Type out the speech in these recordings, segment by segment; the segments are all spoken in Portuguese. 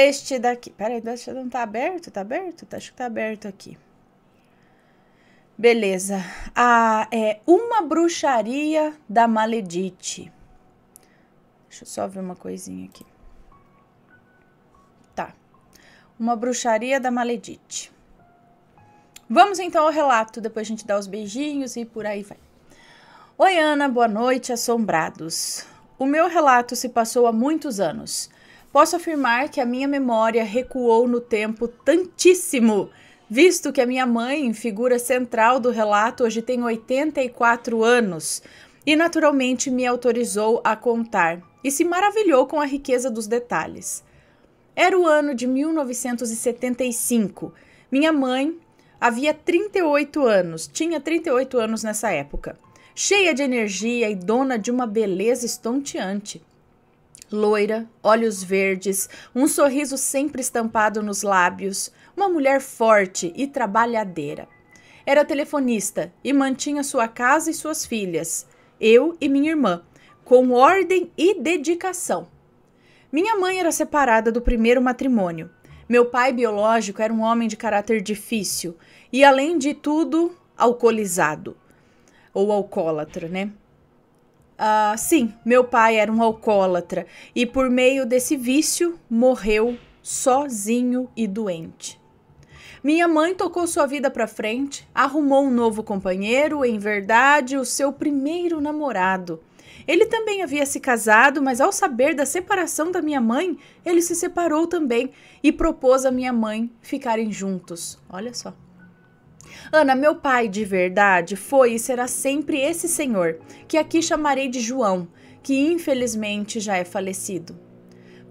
este daqui. Peraí, deixa não tá aberto? Tá aberto? Tá, acho que tá aberto aqui. Beleza. Ah, é uma bruxaria da Maledite. Deixa eu só ver uma coisinha aqui. Tá. Uma bruxaria da Maledite. Vamos então ao relato, depois a gente dá os beijinhos e por aí vai. Oi, Ana, boa noite, assombrados. O meu relato se passou há muitos anos. Posso afirmar que a minha memória recuou no tempo tantíssimo, visto que a minha mãe, figura central do relato, hoje tem 84 anos e naturalmente me autorizou a contar e se maravilhou com a riqueza dos detalhes. Era o ano de 1975. Minha mãe havia 38 anos, tinha 38 anos nessa época, cheia de energia e dona de uma beleza estonteante. Loira, olhos verdes, um sorriso sempre estampado nos lábios, uma mulher forte e trabalhadeira. Era telefonista e mantinha sua casa e suas filhas, eu e minha irmã, com ordem e dedicação. Minha mãe era separada do primeiro matrimônio. Meu pai biológico era um homem de caráter difícil e, além de tudo, alcoolizado ou alcoólatra, né? Uh, sim, meu pai era um alcoólatra e, por meio desse vício, morreu sozinho e doente. Minha mãe tocou sua vida para frente, arrumou um novo companheiro, em verdade, o seu primeiro namorado. Ele também havia se casado, mas ao saber da separação da minha mãe, ele se separou também e propôs à minha mãe ficarem juntos. Olha só. Ana, meu pai de verdade foi e será sempre esse senhor, que aqui chamarei de João, que infelizmente já é falecido.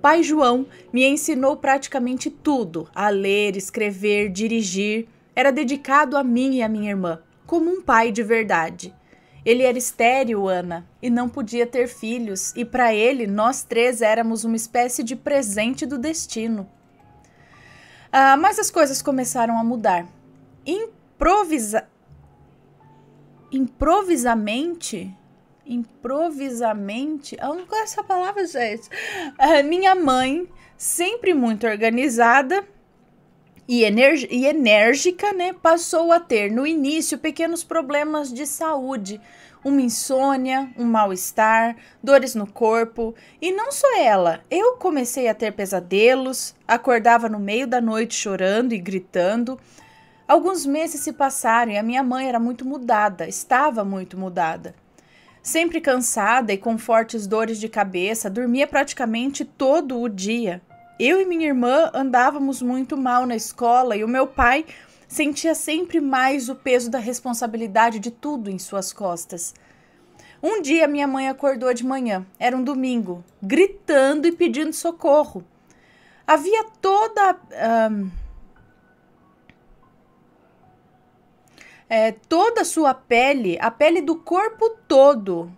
Pai João me ensinou praticamente tudo: a ler, escrever, dirigir. Era dedicado a mim e a minha irmã, como um pai de verdade. Ele era estéril, Ana, e não podia ter filhos, e para ele nós três éramos uma espécie de presente do destino. Ah, mas as coisas começaram a mudar improvisa improvisamente improvisamente eu não conheço essa palavra gente é, minha mãe sempre muito organizada e, e enérgica né passou a ter no início pequenos problemas de saúde uma insônia, um mal-estar, dores no corpo. E não só ela, eu comecei a ter pesadelos, acordava no meio da noite chorando e gritando, Alguns meses se passaram e a minha mãe era muito mudada, estava muito mudada. Sempre cansada e com fortes dores de cabeça, dormia praticamente todo o dia. Eu e minha irmã andávamos muito mal na escola e o meu pai sentia sempre mais o peso da responsabilidade de tudo em suas costas. Um dia minha mãe acordou de manhã, era um domingo, gritando e pedindo socorro. Havia toda. Uh é, toda a sua pele, a pele do corpo todo.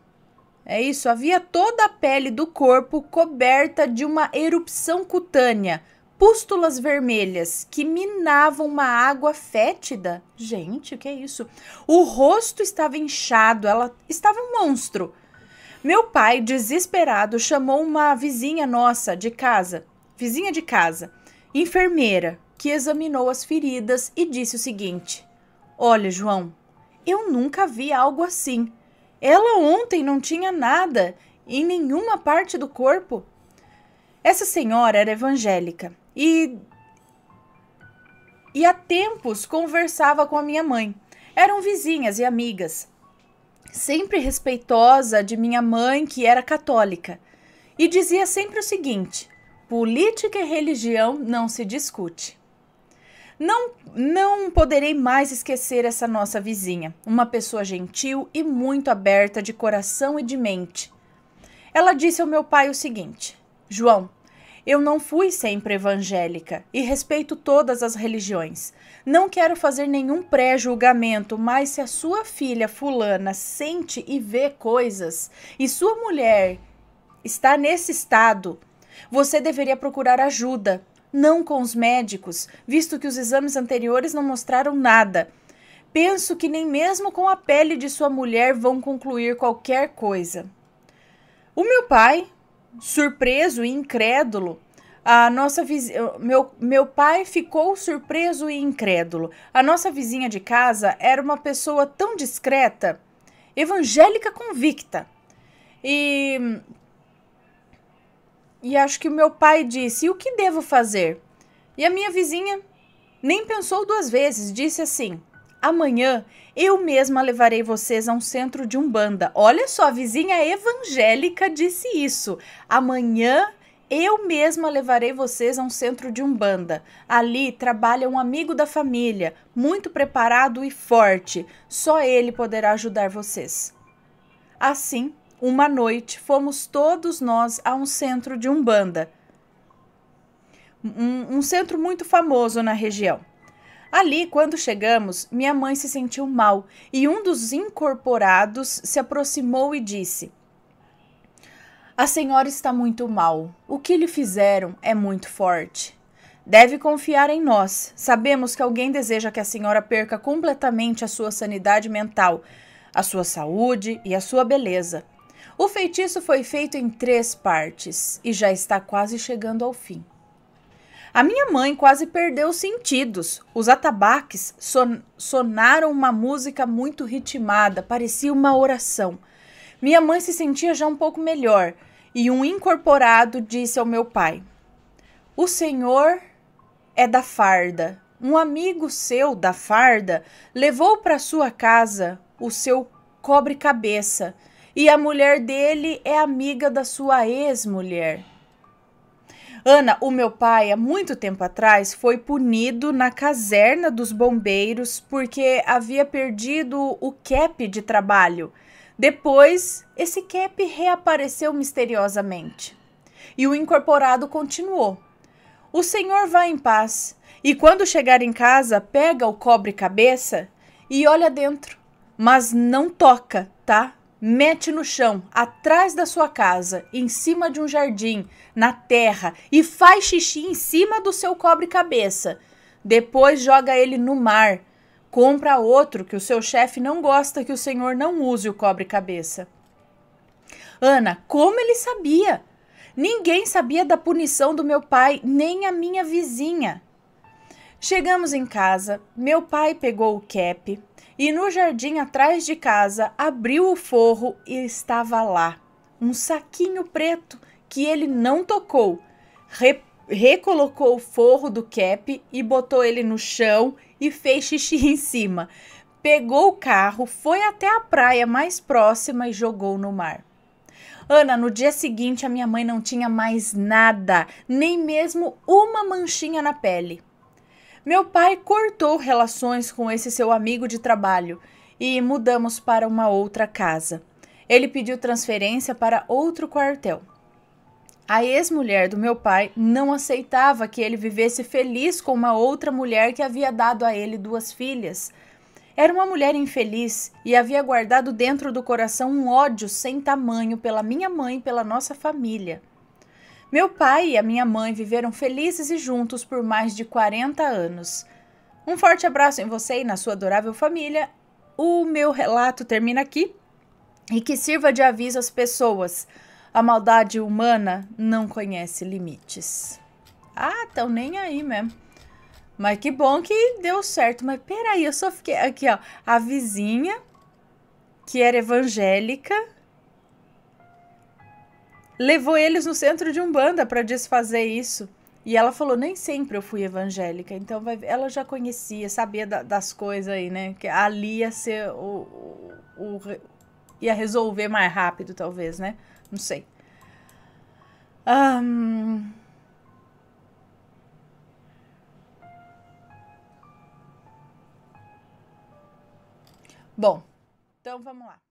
É isso, havia toda a pele do corpo coberta de uma erupção cutânea, pústulas vermelhas que minavam uma água fétida. Gente, o que é isso? O rosto estava inchado, ela estava um monstro. Meu pai, desesperado, chamou uma vizinha nossa de casa, vizinha de casa, enfermeira, que examinou as feridas e disse o seguinte: Olha, João, eu nunca vi algo assim. Ela ontem não tinha nada em nenhuma parte do corpo. Essa senhora era evangélica e e há tempos conversava com a minha mãe. Eram vizinhas e amigas. Sempre respeitosa de minha mãe, que era católica, e dizia sempre o seguinte: política e religião não se discute. Não, não poderei mais esquecer essa nossa vizinha, uma pessoa gentil e muito aberta de coração e de mente. Ela disse ao meu pai o seguinte: João, eu não fui sempre evangélica e respeito todas as religiões. Não quero fazer nenhum pré-julgamento, mas se a sua filha fulana sente e vê coisas e sua mulher está nesse estado, você deveria procurar ajuda não com os médicos, visto que os exames anteriores não mostraram nada. Penso que nem mesmo com a pele de sua mulher vão concluir qualquer coisa. O meu pai, surpreso e incrédulo, a nossa viz... meu, meu pai ficou surpreso e incrédulo. A nossa vizinha de casa era uma pessoa tão discreta, evangélica convicta. E e acho que o meu pai disse: E o que devo fazer? E a minha vizinha nem pensou duas vezes, disse assim: Amanhã eu mesma levarei vocês a um centro de umbanda. Olha só, a vizinha evangélica disse isso. Amanhã eu mesma levarei vocês a um centro de umbanda. Ali trabalha um amigo da família, muito preparado e forte. Só ele poderá ajudar vocês. Assim, uma noite fomos todos nós a um centro de Umbanda, um, um centro muito famoso na região. Ali, quando chegamos, minha mãe se sentiu mal e um dos incorporados se aproximou e disse: A senhora está muito mal. O que lhe fizeram é muito forte. Deve confiar em nós. Sabemos que alguém deseja que a senhora perca completamente a sua sanidade mental, a sua saúde e a sua beleza. O feitiço foi feito em três partes e já está quase chegando ao fim. A minha mãe quase perdeu os sentidos. Os atabaques son sonaram uma música muito ritmada, parecia uma oração. Minha mãe se sentia já um pouco melhor e um incorporado disse ao meu pai: O senhor é da farda. Um amigo seu da farda levou para sua casa o seu cobre-cabeça e a mulher dele é amiga da sua ex-mulher. Ana, o meu pai, há muito tempo atrás, foi punido na caserna dos bombeiros porque havia perdido o cap de trabalho. Depois, esse cap reapareceu misteriosamente. E o incorporado continuou: O senhor vai em paz. E quando chegar em casa, pega o cobre-cabeça e olha dentro. Mas não toca, tá? Mete no chão, atrás da sua casa, em cima de um jardim, na terra e faz xixi em cima do seu cobre-cabeça. Depois joga ele no mar. Compra outro que o seu chefe não gosta que o senhor não use o cobre-cabeça. Ana, como ele sabia? Ninguém sabia da punição do meu pai, nem a minha vizinha. Chegamos em casa, meu pai pegou o cap, e no jardim atrás de casa abriu o forro e estava lá um saquinho preto que ele não tocou. Re recolocou o forro do cap e botou ele no chão e fez xixi em cima. Pegou o carro, foi até a praia mais próxima e jogou no mar. Ana, no dia seguinte a minha mãe não tinha mais nada, nem mesmo uma manchinha na pele. Meu pai cortou relações com esse seu amigo de trabalho e mudamos para uma outra casa. Ele pediu transferência para outro quartel. A ex-mulher do meu pai não aceitava que ele vivesse feliz com uma outra mulher que havia dado a ele duas filhas. Era uma mulher infeliz e havia guardado dentro do coração um ódio sem tamanho pela minha mãe e pela nossa família. Meu pai e a minha mãe viveram felizes e juntos por mais de 40 anos. Um forte abraço em você e na sua adorável família. O meu relato termina aqui e que sirva de aviso às pessoas. A maldade humana não conhece limites. Ah, tão nem aí mesmo. Mas que bom que deu certo. Mas peraí, eu só fiquei aqui, ó. A vizinha, que era evangélica, levou eles no centro de Umbanda para desfazer isso. E ela falou: nem sempre eu fui evangélica. Então vai... ela já conhecia, sabia da, das coisas aí, né? Que ali ia ser o, o, o. ia resolver mais rápido, talvez, né? Não sei. Um... Bom, então vamos lá.